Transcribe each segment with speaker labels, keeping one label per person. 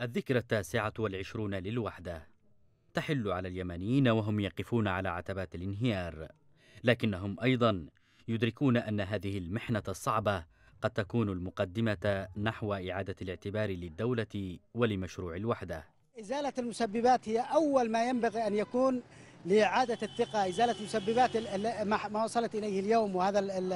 Speaker 1: الذكرى التاسعة والعشرون للوحدة تحل على اليمنيين وهم يقفون على عتبات الانهيار لكنهم أيضا يدركون أن هذه المحنة الصعبة قد تكون المقدمة نحو إعادة الاعتبار للدولة ولمشروع الوحدة
Speaker 2: إزالة المسببات هي أول ما ينبغي أن يكون لإعادة الثقة إزالة مسببات ما وصلت إليه اليوم وهذا الـ الـ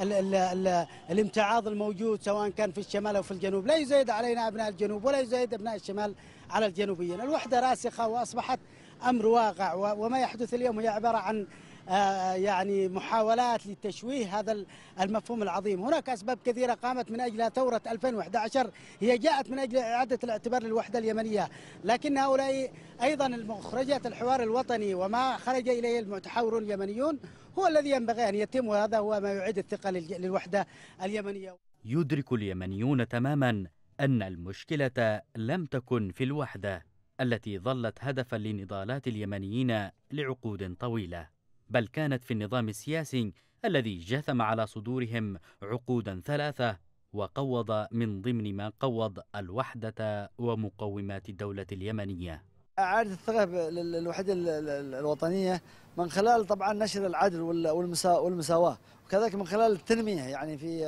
Speaker 2: الـ الـ الـ الامتعاض الموجود سواء كان في الشمال أو في الجنوب لا يزايد علينا أبناء الجنوب ولا يزايد أبناء الشمال على الجنوبيين الوحدة راسخة وأصبحت امر واقع وما يحدث اليوم هي عباره عن آه، يعني محاولات لتشويه هذا المفهوم العظيم هناك أسباب كثيرة قامت من أجل ثورة 2011 هي جاءت من أجل إعادة الاعتبار للوحدة اليمنية لكن هؤلاء أيضا المخرجات الحوار الوطني وما خرج إليه المتحاورون اليمنيون هو الذي ينبغي أن يتم وهذا هو ما يعيد الثقة للوحدة اليمنية
Speaker 1: يدرك اليمنيون تماما أن المشكلة لم تكن في الوحدة التي ظلت هدفا لنضالات اليمنيين لعقود طويله بل كانت في النظام السياسي الذي جثم على صدورهم عقودا ثلاثه وقوض من ضمن ما قوض الوحده ومقومات الدوله اليمنيه
Speaker 3: اعاده الثقه بالوحده الوطنيه من خلال طبعا نشر العدل والمساواه وكذلك من خلال التنميه يعني في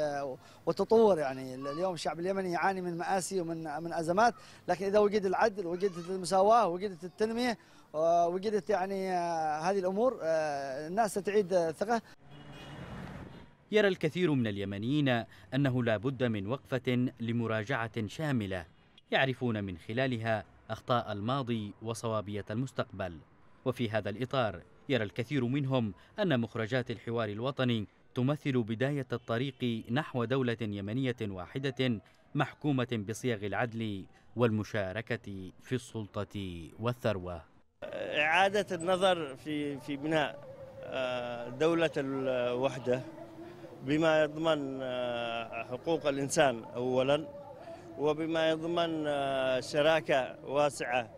Speaker 3: وتطور يعني اليوم الشعب اليمني يعاني من مآسي ومن من ازمات لكن اذا وجد العدل وجدت المساواه وجدت التنميه وجدت يعني آه، هذه الامور آه، الناس ستعيد الثقه
Speaker 1: يرى الكثير من اليمنيين انه لا بد من وقفه لمراجعه شامله يعرفون من خلالها اخطاء الماضي وصوابيه المستقبل وفي هذا الاطار يرى الكثير منهم أن مخرجات الحوار الوطني تمثل بداية الطريق نحو دولة يمنية واحدة محكومة بصيغ العدل والمشاركة في السلطة والثروة
Speaker 3: إعادة النظر
Speaker 4: في في بناء آه، دولة الوحدة بما يضمن آه، حقوق الإنسان أولا وبما يضمن آه، شراكة واسعة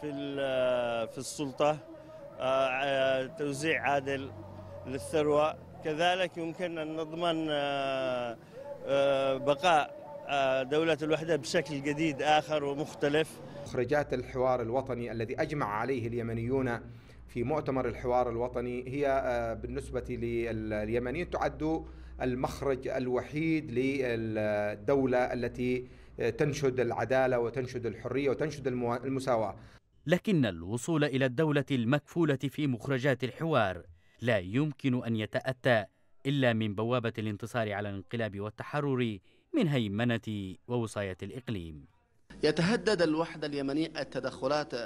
Speaker 4: في في السلطة توزيع عادل للثروة كذلك يمكن أن نضمن آه، آه، بقاء آه، دولة الوحدة بشكل جديد آخر ومختلف مخرجات الحوار الوطني الذي أجمع عليه اليمنيون في مؤتمر الحوار الوطني هي بالنسبة لليمنيين تعد المخرج الوحيد للدولة التي تنشد العدالة وتنشد الحرية وتنشد المساواة
Speaker 1: لكن الوصول إلى الدولة المكفولة في مخرجات الحوار لا يمكن أن يتأتى إلا من بوابة الانتصار على الانقلاب والتحرر من هيمنة ووصاية الإقليم
Speaker 4: يتهدد الوحدة اليمنية التدخلات آه،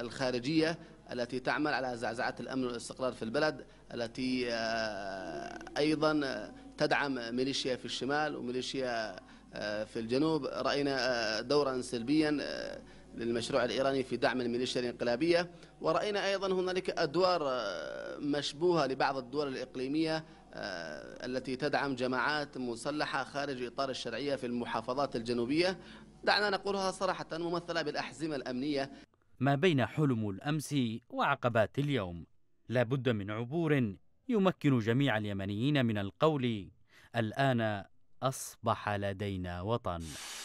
Speaker 4: الخارجية التي تعمل على زعزعة الأمن والاستقرار في البلد التي آه، أيضا تدعم ميليشيا في الشمال وميليشيا آه، في الجنوب رأينا دورا سلبيا للمشروع الإيراني في دعم الميليشيا الانقلابية ورأينا أيضا هنالك أدوار آه، مشبوهة لبعض الدول الإقليمية آه، التي تدعم جماعات مسلحة خارج إطار الشرعية في المحافظات الجنوبية دعنا نقولها صراحة ممثلة بالأحزمة الأمنية
Speaker 1: ما بين حلم الأمس وعقبات اليوم لا بد من عبور يمكن جميع اليمنيين من القول الآن أصبح لدينا وطن